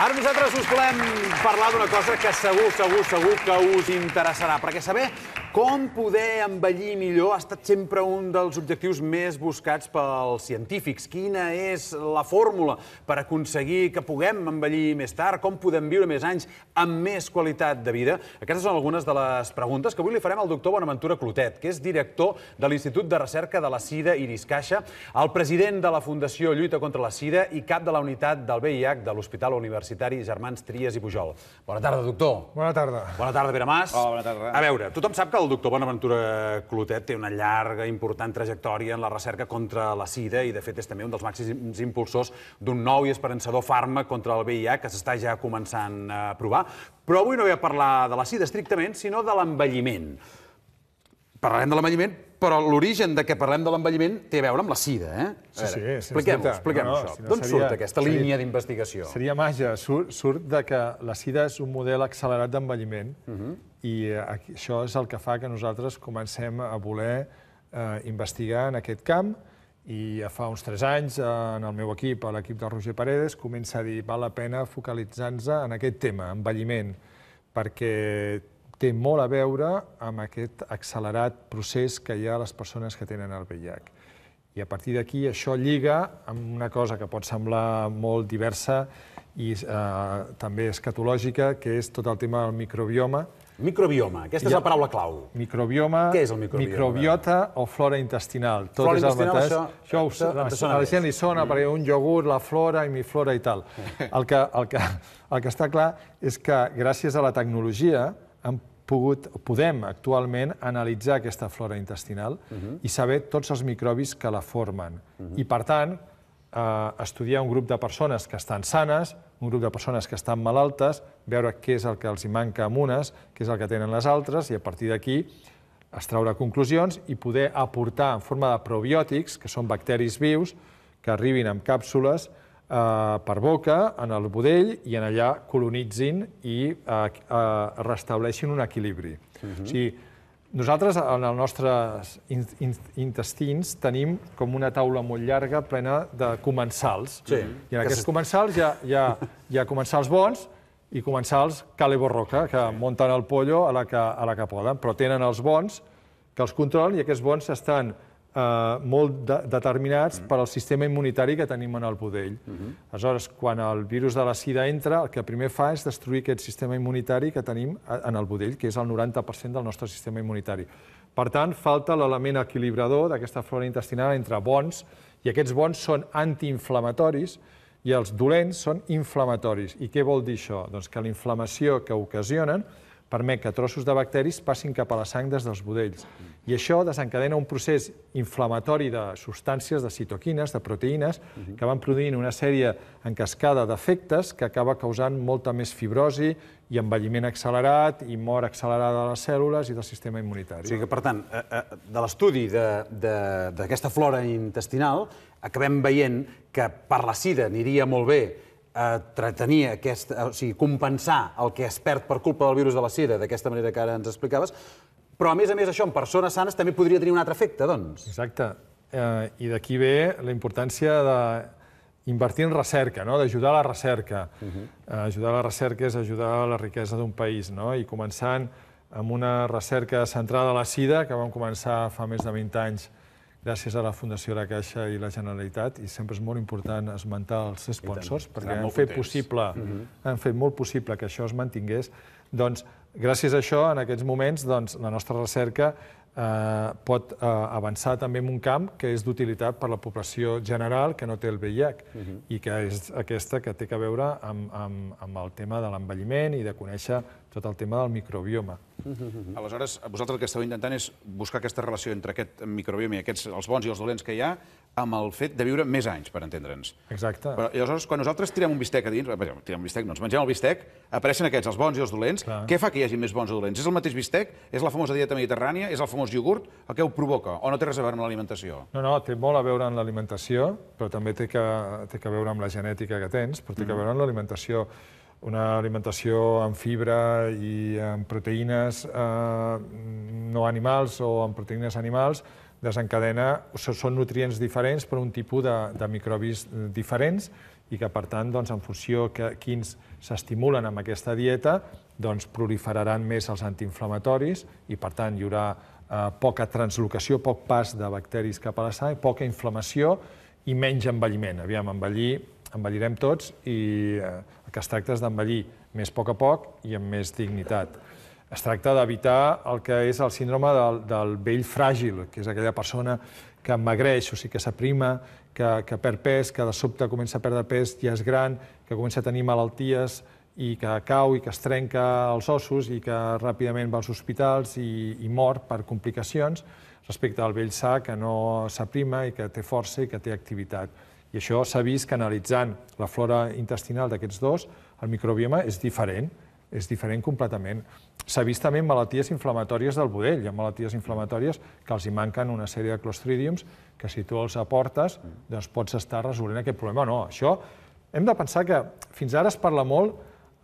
Ara nosaltres us volem parlar d'una cosa que segur, segur, segur que us interessarà, perquè saber com poder envellir millor ha estat sempre un dels objectius més buscats pels científics. Quina és la fórmula per aconseguir que puguem envellir més tard? Com podem viure més anys amb més qualitat de vida? Aquestes són algunes de les preguntes que avui li farem al doctor Bonaventura Clotet, que és director de l'Institut de Recerca de la Sida Iris Caixa, el president de la Fundació Lluita contra la Sida i cap de la unitat del VIH de l'Hospital Universitari Germans Tries i Pujol. Bona tarda, doctor. Bona tarda. Bona tarda, Pere Mas. Hola, bona tarda. A veure, tothom sap que el doctor Bonaventura Clotet té una llarga, important trajectòria en la recerca contra la sida i, de fet, és també un dels màxims impulsors d'un nou i esperançador fàrmac contra el VIH que s'està ja començant a provar. Però avui no ve a parlar de la sida estrictament, sinó de l'envelliment parlarem de l'envelliment, però l'origen de què parlem de l'envelliment té a veure amb la sida, eh? Sí, sí, sí expliquem-ho, expliquem no, no, això. Si no, D'on surt aquesta línia d'investigació? Seria màgia, surt, surt de que la sida és un model accelerat d'envelliment uh mhm. -huh. i eh, això és el que fa que nosaltres comencem a voler eh, investigar en aquest camp i fa uns 3 anys, eh, en el meu equip, a l'equip de Roger Paredes, comença a dir val la pena focalitzar-nos en aquest tema, envelliment, perquè té molt a veure amb aquest accelerat procés que hi ha a les persones que tenen el VIH. I a partir d'aquí això lliga amb una cosa que pot semblar molt diversa i eh, també escatològica, que és tot el tema del microbioma. Microbioma, aquesta és la paraula clau. Microbioma, Què és el microbioma? microbiota o flora intestinal. Tot flora és el mateix. Això, això a, a, la gent li sona, mm. perquè un iogurt, la flora, i mi flora i tal. El que, el, que, el que està clar és que gràcies a la tecnologia han pogut, podem actualment analitzar aquesta flora intestinal uh mhm. -huh. i saber tots els microbis que la formen. Uh mhm. -huh. I, per tant, eh, estudiar un grup de persones que estan sanes, un grup de persones que estan malaltes, veure què és el que els hi manca a unes, què és el que tenen les altres, i a partir d'aquí extraure conclusions i poder aportar en forma de probiòtics, que són bacteris vius, que arribin amb càpsules Eh, per boca, en el budell, i en allà colonitzin i eh, eh, restableixin un equilibri. Uh mhm. -huh. O sigui, nosaltres, en els nostres in in intestins, tenim com una taula molt llarga plena de comensals. Sí. I en aquests comensals hi ha, hi ha, hi ha comensals bons, i comensals cale borroca, que sí. munten el pollo a la que, a la que poden, però tenen els bons que els controlen i aquests bons estan eh, molt de determinats mm. per al sistema immunitari que tenim en el budell. Mm -hmm. Aleshores, quan el virus de la sida entra, el que primer fa és destruir aquest sistema immunitari que tenim eh, en el budell, que és el 90% del nostre sistema immunitari. Per tant, falta l'element equilibrador d'aquesta flora intestinal entre bons, i aquests bons són antiinflamatoris, i els dolents són inflamatoris. I què vol dir això? Doncs que la inflamació que ocasionen permet que trossos de bacteris passin cap a la sang des dels budells. I això desencadena un procés inflamatori de substàncies, de citoquines, de proteïnes, que van produint una sèrie en cascada d'efectes que acaba causant molta més fibrosi i envelliment accelerat i mort accelerada de les cèl·lules i del sistema immunitari. O sigui que, per tant, eh, eh, de l'estudi d'aquesta flora intestinal acabem veient que per la sida aniria molt bé tretenir aquest, o sigui, compensar el que es perd per culpa del virus de la sida, d'aquesta manera que ara ens explicaves, però a més a més això en persones sanes també podria tenir un altre efecte, doncs. Exacte. Eh, I d'aquí ve la importància de invertir en recerca, no? d'ajudar a la recerca. Uh mhm. eh, -huh. Ajudar a la recerca és ajudar a la riquesa d'un país, no? i començant amb una recerca centrada a la sida, que vam començar fa més de 20 anys gràcies a la Fundació La Caixa i la Generalitat, i sempre és molt important esmentar els sponsors, perquè han fet, possible, mm -hmm. han fet molt possible que això es mantingués, doncs gràcies a això, en aquests moments, doncs, la nostra recerca eh, pot eh, avançar també en un camp que és d'utilitat per a la població general que no té el VIH, uh mhm. -huh. i que és aquesta que té a veure amb, amb, amb el tema de l'envelliment i de conèixer tot el tema del microbioma. Mm-hmm. Aleshores, vosaltres el que esteu intentant és buscar aquesta relació entre aquest microbioma i aquests, els bons i els dolents que hi ha, amb el fet de viure més anys, per entendre'ns. Exacte. Però, i aleshores, quan nosaltres tirem un bistec a dins, tirem un bistec, no, ens mengem el bistec, apareixen aquests, els bons i els dolents. Clar. Què fa que hi hagi més bons o dolents? És el mateix bistec? És la famosa dieta mediterrània? És el famós iogurt? El que ho provoca? O no té res a veure amb l'alimentació? No, no, té molt a veure amb l'alimentació, però també té que, té que veure amb la genètica que tens, però té mm. que mm-hmm. veure amb l'alimentació una alimentació amb fibra i amb proteïnes eh, no animals o amb proteïnes animals desencadena, són nutrients diferents per un tipus de, de microbis diferents i que, per tant, doncs, en funció que quins s'estimulen amb aquesta dieta, doncs, proliferaran més els antiinflamatoris i, per tant, hi haurà eh, poca translocació, poc pas de bacteris cap a la sang, poca inflamació i menys envelliment. Aviam, envellir envellirem tots i eh, el que es tracta és d'envellir més a poc a poc i amb més dignitat. Es tracta d'evitar el que és el síndrome del, del vell fràgil, que és aquella persona que emmagreix, o sigui, que s'aprima, que, que perd pes, que de sobte comença a perdre pes, ja és gran, que comença a tenir malalties i que cau i que es trenca els ossos i que ràpidament va als hospitals i, i mor per complicacions respecte al vell sa que no s'aprima i que té força i que té activitat. I això s'ha vist que analitzant la flora intestinal d'aquests dos, el microbioma és diferent, és diferent completament. S'ha vist també en malalties inflamatòries del budell, hi ha malalties inflamatòries que els hi manquen una sèrie de clostridiums que si tu els aportes doncs pots estar resolent aquest problema. No, això hem de pensar que fins ara es parla molt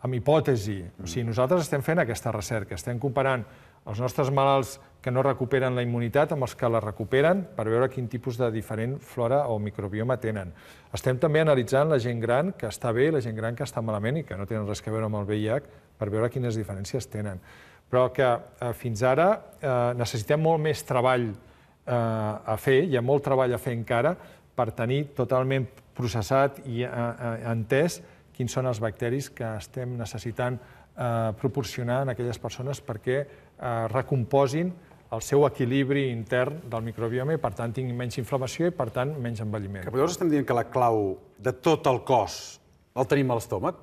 amb hipòtesi. O sigui, nosaltres estem fent aquesta recerca, estem comparant els nostres malalts que no recuperen la immunitat amb els que la recuperen per veure quin tipus de diferent flora o microbioma tenen. Estem també analitzant la gent gran que està bé i la gent gran que està malament i que no tenen res que veure amb el VIH per veure quines diferències tenen. Però que eh, fins ara eh, necessitem molt més treball eh, a fer, hi ha molt treball a fer encara, per tenir totalment processat i eh, eh entès quins són els bacteris que estem necessitant eh, proporcionar en aquelles persones perquè Eh, recomposin el seu equilibri intern del microbioma i, per tant, tinguin menys inflamació i, per tant, menys envelliment. Que llavors estem dient que la clau de tot el cos el tenim a l'estómac?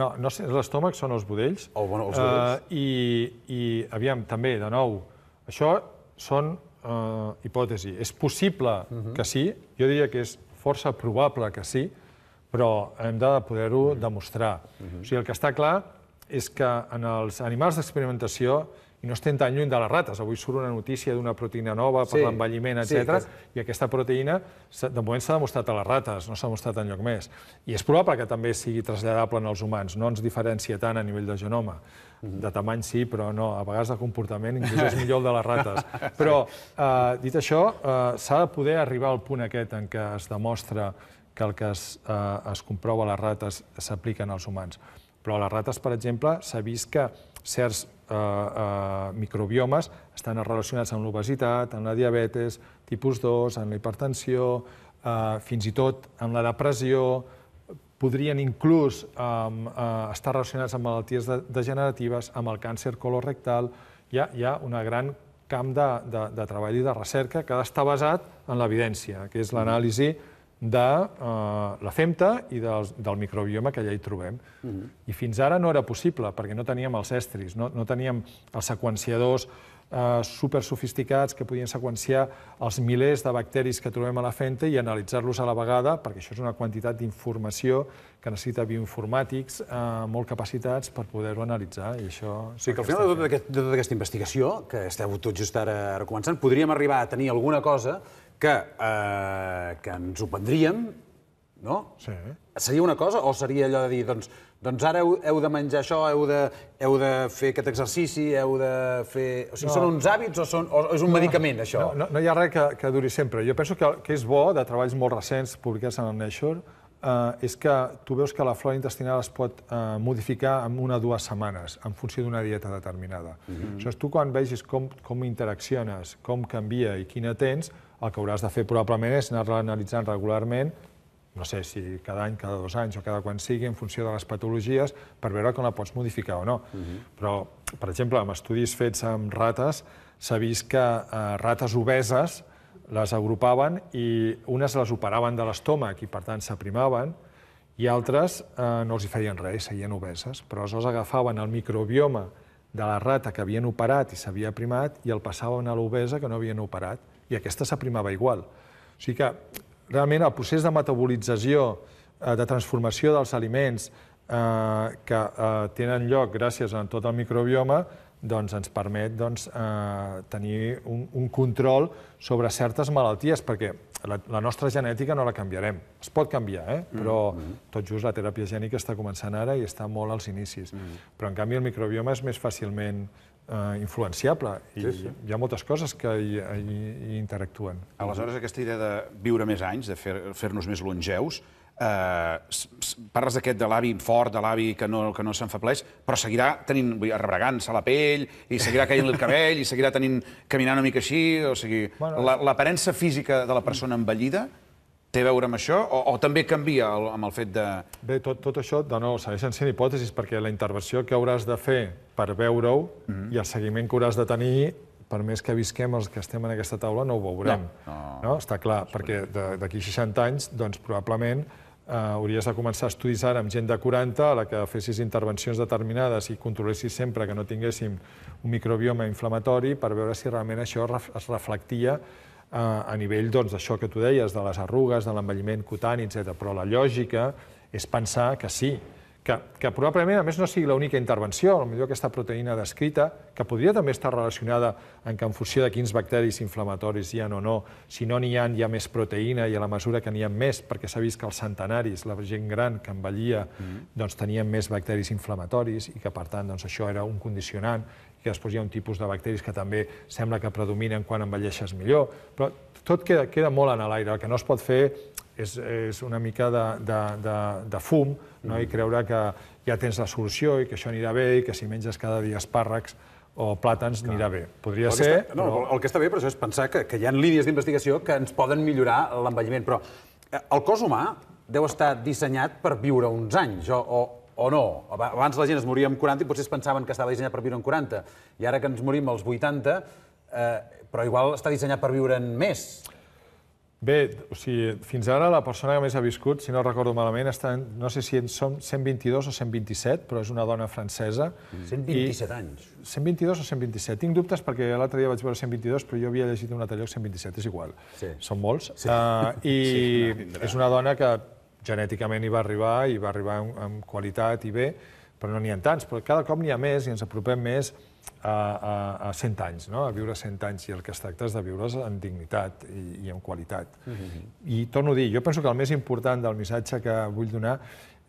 No, no sé, l'estómac són els budells. Oh, bueno, els budells. Eh, i, I, aviam, també, de nou, això són eh, hipòtesi. És possible uh mhm. -huh. que sí, jo diria que és força probable que sí, però hem de poder-ho uh mhm. -huh. demostrar. Uh mhm. -huh. O sigui, el que està clar és que en els animals d'experimentació no estem tan lluny de les rates. Avui surt una notícia d'una proteïna nova per l'envelliment, etc. I aquesta proteïna, de moment, s'ha demostrat a les rates, no s'ha demostrat enlloc més. I és probable que també sigui traslladable en els humans. No ens diferencia tant a nivell de genoma. Mhm. De tamany sí, però no, a vegades de comportament inclús és millor el de les rates. Però, eh, dit això, eh, s'ha de poder arribar al punt aquest en què es demostra que el que es, eh, es comprova a les rates s'aplica als humans. Però a les rates, per exemple, s'ha vist que certs eh, eh, microbiomes estan relacionats amb l'obesitat, amb la diabetes, tipus 2, amb la hipertensió, eh, fins i tot amb la depressió, podrien inclús eh, eh estar relacionats amb malalties degeneratives, amb el càncer colorectal. Hi ha, hi ha una gran camp de, de, de treball i de recerca que està basat en l'evidència, que és l'anàlisi mm de eh, la femta i del, del microbioma que allà hi trobem. Mhm. I fins ara no era possible, perquè no teníem els estris, no, no teníem els seqüenciadors eh, que podien seqüenciar els milers de bacteris que trobem a la femta i analitzar-los a la vegada, perquè això és una quantitat d'informació que necessita bioinformàtics eh, molt capacitats per poder-ho analitzar. I això Sí, que al final tota de tota, aquesta investigació, que esteu tot just ara començant, podríem arribar a tenir alguna cosa que, eh, que ens ho prendríem, no? Sí. Seria una cosa o seria allò de dir, doncs, doncs ara heu, heu de menjar això, heu de, heu de fer aquest exercici, heu de fer... O sigui, no. són uns hàbits o, són, o és un no, medicament, això? No, no, no hi ha res que, que duri sempre. Jo penso que, que és bo, de treballs molt recents publicats en el Nature, eh, és que tu veus que la flora intestinal es pot eh, modificar en una o dues setmanes en funció d'una dieta determinada. Mm -hmm. Això tu quan vegis com, com interacciones, com canvia i quina tens, el que hauràs de fer probablement és anar-la analitzant regularment no sé si cada any, cada dos anys o cada quan sigui, en funció de les patologies, per veure com la pots modificar o no. Uh mhm. -huh. Però, per exemple, amb estudis fets amb rates, s'ha vist que eh, rates obeses les agrupaven i unes les operaven de l'estómac i, per tant, s'aprimaven, i altres eh, no els hi feien res, seguien obeses. Però aleshores agafaven el microbioma de la rata que havien operat i s'havia aprimat i el passaven a l'obesa que no havien operat, i aquesta s'aprimava igual. O sigui que, realment, el procés de metabolització, eh, de transformació dels aliments eh, que eh, tenen lloc gràcies a tot el microbioma, doncs ens permet doncs, eh, tenir un, un control sobre certes malalties, perquè la, la nostra genètica no la canviarem. Es pot canviar, eh? Mm, però mm -hmm. tot just la teràpia gènica està començant ara i està molt als inicis. Mm -hmm. Però, en canvi, el microbioma és més fàcilment eh, influenciable i sí, sí. hi ha moltes coses que hi, hi, hi interactuen. Aleshores, aquesta idea de viure més anys, de fer-nos fer, més longeus, eh, parles d'aquest de l'avi fort, de l'avi que no, que no s'enfableix, però seguirà tenint, vull dir, rebregant-se la pell, i seguirà caient el cabell, i seguirà tenint, caminant una mica així, o sigui, bueno, l'aparença la, física de la persona envellida té a veure amb això, o, o també canvia el, amb el fet de... Bé, tot, tot això, de nou, segueixen sent hipòtesis, perquè la intervenció que hauràs de fer per veure-ho mm -hmm. i el seguiment que hauràs de tenir per més que visquem els que estem en aquesta taula, no ho veurem. No, no. no? Està clar, perquè d'aquí 60 anys, doncs, probablement, eh, hauries de començar estudis ara amb gent de 40, a la que fessis intervencions determinades i controlessis sempre que no tinguéssim un microbioma inflamatori per veure si realment això es reflectia eh, a nivell doncs, d'això que tu deies, de les arrugues, de l'envelliment cutani, etc. Però la lògica és pensar que sí, que, que probablement, a més, no sigui l'única intervenció, potser aquesta proteïna descrita, que podria també estar relacionada en que en funció de quins bacteris inflamatoris hi ha o no, si no n'hi ha, hi ha més proteïna i a la mesura que n'hi ha més, perquè s'ha vist que els centenaris, la gent gran que envellia, mm -hmm. doncs tenien més bacteris inflamatoris i que, per tant, doncs, això era un condicionant que després hi ha un tipus de bacteris que també sembla que predominen quan envelleixes millor, però tot queda, queda molt en l'aire. El que no es pot fer és, és una mica de, de, de, de fum no? i mm-hmm. creure que ja tens la solució i que això anirà bé i que si menges cada dia espàrrecs o plàtans anirà bé. Podria ser... no, El que està bé, però això és pensar que, que hi ha línies d'investigació que ens poden millorar l'envelliment, però eh, el cos humà deu estar dissenyat per viure uns anys, o, o, o no. Abans la gent es moria amb 40 i potser es pensaven que estava dissenyat per viure amb 40, i ara que ens morim als 80, eh, però igual està dissenyat per viure en més. Bé, o sigui, fins ara la persona que més ha viscut, si no recordo malament, està, no sé si en som 122 o 127, però és una dona francesa. Mm. 127 anys. 122 o 127. Tinc dubtes perquè l'altre dia vaig veure 122, però jo havia llegit un altre lloc 127, és igual. Sí. Són molts. Sí. Uh, I sí, no, és una dona que genèticament hi va arribar, i va arribar amb, amb qualitat i bé, però no n'hi ha tants. Però cada cop n'hi ha més i ens apropem més a, a, a 100 anys, no? a viure 100 anys, i el que es tracta és de viure amb dignitat i, i amb qualitat. Uh mm-hmm. -huh. I torno a dir, jo penso que el més important del missatge que vull donar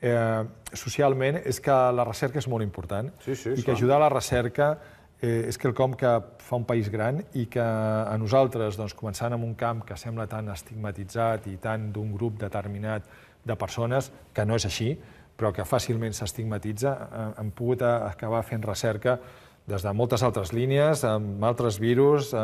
eh, socialment és que la recerca és molt important sí, sí, i que ajudar a la recerca eh, és quelcom que fa un país gran i que a nosaltres, doncs, començant amb un camp que sembla tan estigmatitzat i tant d'un grup determinat de persones, que no és així, però que fàcilment s'estigmatitza, eh, hem pogut acabar fent recerca des de moltes altres línies, amb altres virus, eh,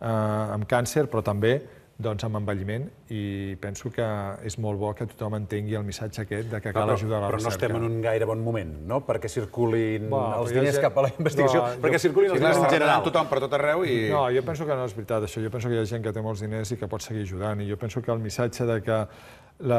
eh, amb càncer, però també doncs, amb envelliment, i penso que és molt bo que tothom entengui el missatge aquest de que cal ajudar a la recerca. Però no estem en un gaire bon moment, no?, perquè circulin Bo, els diners ja... cap a la investigació, perquè jo... circulin els diners en general. tothom per tot arreu i... No, jo penso que no és veritat, això. Jo penso que hi ha gent que té molts diners i que pot seguir ajudant, i jo penso que el missatge de que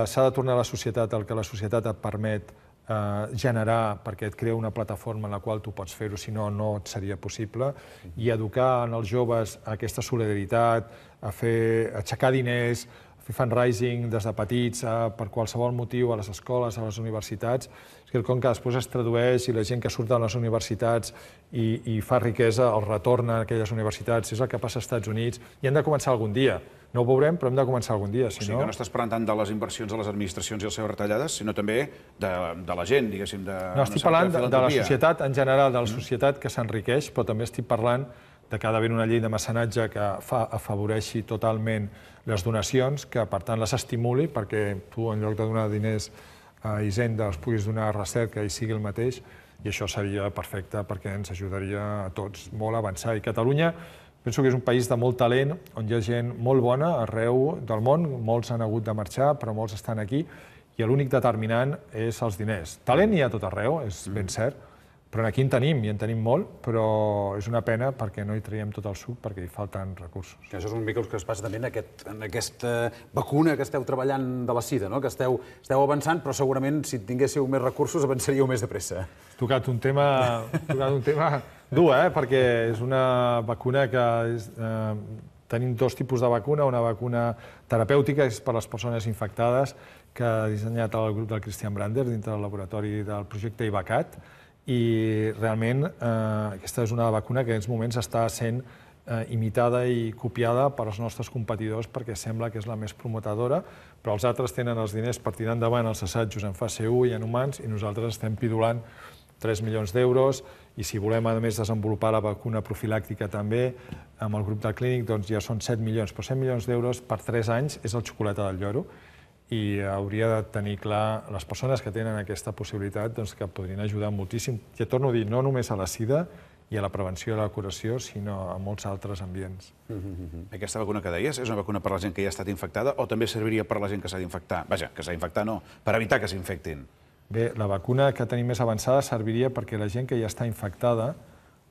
s'ha de tornar a la societat el que la societat et permet Eh, generar, perquè et crea una plataforma en la qual tu pots fer-ho, si no, no et seria possible, i educar en els joves a aquesta solidaritat, a fer, a aixecar diners, a fer fundraising des de petits, a, per qualsevol motiu, a les escoles, a les universitats, és que el com que després es tradueix i la gent que surt de les universitats i, i fa riquesa, el retorna a aquelles universitats, és el que passa als Estats Units, i han de començar algun dia. No ho veurem, però hem de començar algun dia. Si o sigui no... que no estàs parlant tant de les inversions de les administracions i les seves retallades, sinó també de, de la gent, diguéssim. De, no, estic parlant de, de la societat en general, de la mm. societat que s'enriqueix, però també estic parlant de que ha d'haver una llei de mecenatge que fa, afavoreixi totalment les donacions, que per tant les estimuli, perquè tu en lloc de donar diners a Hisenda els puguis donar a recerca i sigui el mateix, i això seria perfecte perquè ens ajudaria a tots molt a avançar. I Catalunya Penso que és un país de molt talent, on hi ha gent molt bona arreu del món, molts han hagut de marxar, però molts estan aquí, i l'únic determinant és els diners. Talent hi ha tot arreu, és mm. ben cert, però aquí en tenim, i en tenim molt, però és una pena perquè no hi traiem tot el suc, perquè hi falten recursos. Que això és un mica el que es passa també en, aquest, en aquesta vacuna que esteu treballant de la sida, no? que esteu, esteu avançant, però segurament si tinguéssiu més recursos avançaríeu més de pressa. Has tocat un tema, tocat un tema Dur, eh? Perquè és una vacuna que... És, eh, tenim dos tipus de vacuna, una vacuna terapèutica, és per a les persones infectades, que ha dissenyat el grup del Christian Brander dintre del laboratori del projecte IVACAT, i realment eh, aquesta és una vacuna que en aquests moments està sent eh, imitada i copiada per als nostres competidors perquè sembla que és la més promotadora, però els altres tenen els diners per tirar endavant els assajos en fase 1 i en humans i nosaltres estem pidulant 3 milions d'euros i si volem, a més, desenvolupar la vacuna profilàctica també, amb el grup del clínic, doncs ja són 7 milions, però 7 milions d'euros per 3 anys és el xocolata del lloro, i hauria de tenir clar les persones que tenen aquesta possibilitat doncs, que podrien ajudar moltíssim, ja torno a dir, no només a la sida i a la prevenció i a la curació, sinó a molts altres ambients. Mm -hmm. Aquesta vacuna que deies és una vacuna per la gent que ja ha estat infectada o també serviria per la gent que s'ha d'infectar? Vaja, que s'ha d'infectar no, per evitar que s'infectin. Bé, la vacuna que tenim més avançada serviria perquè la gent que ja està infectada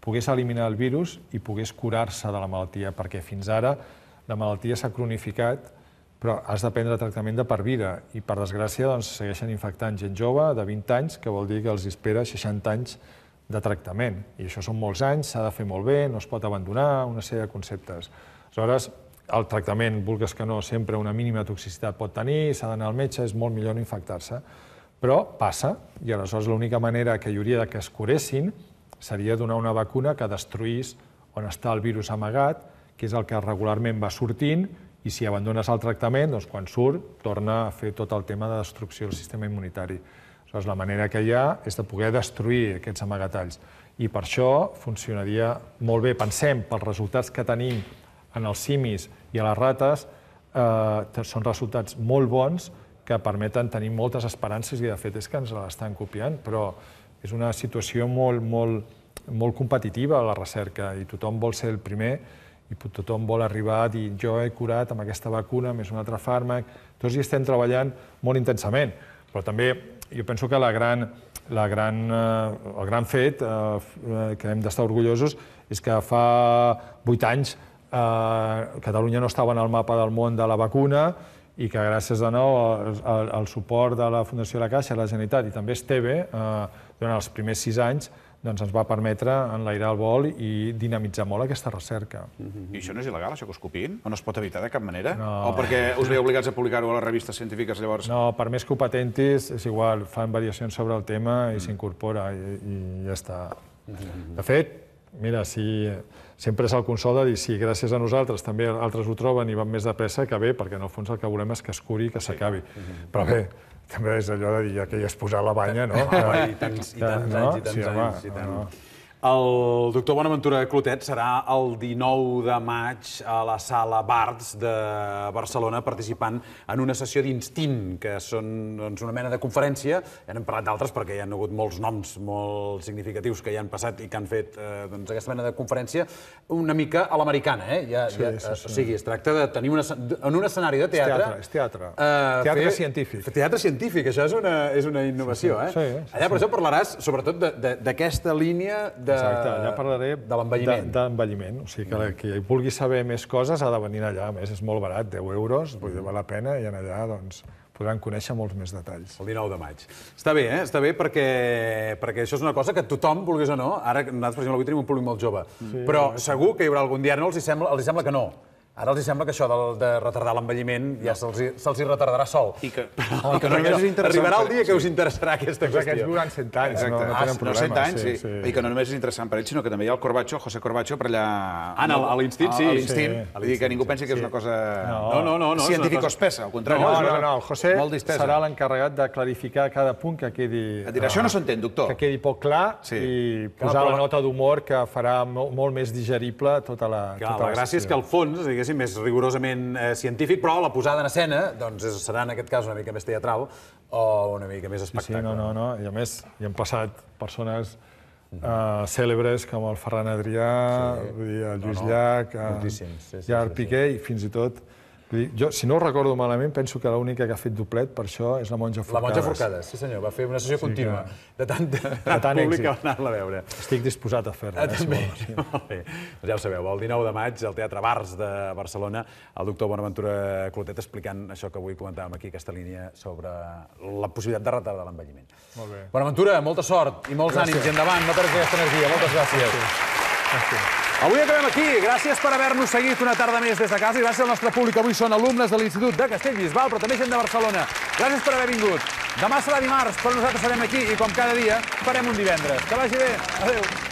pogués eliminar el virus i pogués curar-se de la malaltia, perquè fins ara la malaltia s'ha cronificat, però has de prendre tractament de per vida, i per desgràcia doncs, segueixen infectant gent jove de 20 anys, que vol dir que els espera 60 anys de tractament, i això són molts anys, s'ha de fer molt bé, no es pot abandonar, una sèrie de conceptes. Aleshores, el tractament, vulgues que no, sempre una mínima toxicitat pot tenir, s'ha d'anar al metge, és molt millor no infectar-se. Però passa, i aleshores l'única manera que hi hauria que es curessin seria donar una vacuna que destruís on està el virus amagat, que és el que regularment va sortint, i si abandones el tractament, doncs quan surt, torna a fer tot el tema de destrucció del sistema immunitari. Aleshores, la manera que hi ha és de poder destruir aquests amagatalls. I per això funcionaria molt bé. Pensem, pels resultats que tenim en els simis i a les rates, eh, són resultats molt bons, que permeten tenir moltes esperances i de fet és que ens l'estan copiant, però és una situació molt, molt, molt competitiva la recerca i tothom vol ser el primer i tothom vol arribar a dir jo he curat amb aquesta vacuna, més un altre fàrmac, tots hi estem treballant molt intensament, però també jo penso que la gran, la gran, eh, el gran fet eh, eh, que hem d'estar orgullosos és que fa vuit anys eh, Catalunya no estava en el mapa del món de la vacuna, i que gràcies de nou al, suport de la Fundació La Caixa, la Generalitat i també Esteve, eh, durant els primers sis anys, doncs ens va permetre enlairar el vol i dinamitzar molt aquesta recerca. Mm-hmm. I això no és il·legal, això que us copiïn? O no es pot evitar de cap manera? O perquè us veieu obligats a publicar-ho a les revistes científiques llavors? No, per més que ho patentis, és igual, fan variacions sobre el tema i s'incorpora i, ja està. Mm-hmm. De fet, mira, si, sempre és el consol de dir si gràcies a nosaltres també altres ho troben i van més de pressa, que bé, perquè en el fons el que volem és que es curi i que s'acabi. Mhm. Però bé, també és allò de dir, ja que hi es posa la banya, no? I tants, i tants anys, i tants anys, el doctor Bonaventura Clotet serà el 19 de maig a la Sala Barts de Barcelona participant en una sessió d'Instint, que són doncs, una mena de conferència. Ja n'hem parlat d'altres perquè hi ha hagut molts noms molt significatius que hi han passat i que han fet eh, doncs, aquesta mena de conferència una mica a l'americana. Eh? Ja, sí, ja, sí, eh, sí. O sigui, es tracta de tenir una, en un escenari de teatre... És teatre, és teatre. Eh, teatre fer, científic. Teatre científic, això és una, és una innovació. Sí, sí, eh? sí, sí, Allà, per sí. això, parlaràs sobretot d'aquesta línia de Exacte, allà parlaré de l'envelliment. O sigui que mm. qui vulgui saber més coses ha de venir allà. A més, és molt barat, 10 euros, vull dir, mm. val la pena, i allà doncs, podran conèixer molts més detalls. El 19 de maig. Està bé, eh? Està bé perquè, perquè això és una cosa que tothom, vulguis o no, ara nosaltres, per exemple, avui tenim un públic molt jove, sí, però segur que hi haurà algun dia, no els hi sembla, els hi sembla que no Ara els sembla que això de, de retardar l'envelliment ja se'ls se, ls, retardarà sol. I que, oh, i que no, només és Arribarà el dia que sí. us interessarà aquesta doncs qüestió. Aquests viuran 100 anys, Exacte. no, no ah, tenen ah, problemes. No 100 anys, sí, sí. I que no només és interessant per ells, sinó que també hi ha el Corbacho, José Corbacho, per allà... Ah, no, a l'instint, sí. A l'instint. Sí. Vull dir que ningú pensi que és una cosa... No, no, no. no Científic cosa... espessa, al contrari. No, no, no, el José serà l'encarregat de clarificar cada punt que quedi... Et dirà, això no s'entén, doctor. Que quedi poc clar i posar la nota d'humor que farà molt més digerible tota la... Clar, tota la gràcia és que al fons, diguéssim, diguéssim, més rigorosament eh, científic, però la posada en escena doncs, serà en aquest cas una mica més teatral o una mica més espectacle. Sí, sí, no, no, no. I a més, hi han passat persones mhm. eh, cèlebres com el Ferran Adrià, sí. el Lluís no, no. Llach, eh, sí, sí, sí, Piqué i fins i tot jo, si no recordo malament, penso que l'única que ha fet doblet per això és la Monja Forcades. La Monja Forcades, sí senyor, va fer una sessió sí, contínua que... de tant, de tant, tant públic que va anar-la a veure. Estic disposat a fer-la. Ah, eh, també, si sí. bé. Doncs ja ho sabeu, el 19 de maig, al Teatre Bars de Barcelona, el doctor Bonaventura Clotet explicant això que avui comentàvem aquí, aquesta línia sobre la possibilitat de retardar l'envelliment. Molt bé. Bonaventura, molta sort i molts gràcies. ànims i endavant, no perds aquesta energia. Moltes gràcies. Gràcies. gràcies. Avui acabem aquí. Gràcies per haver-nos seguit una tarda més des de casa i gràcies al nostre públic. Avui són alumnes de l'Institut de Castellbisbal, però també gent de Barcelona. Gràcies per haver vingut. Demà serà dimarts, però nosaltres serem aquí i, com cada dia, farem un divendres. Que vagi bé. Adéu.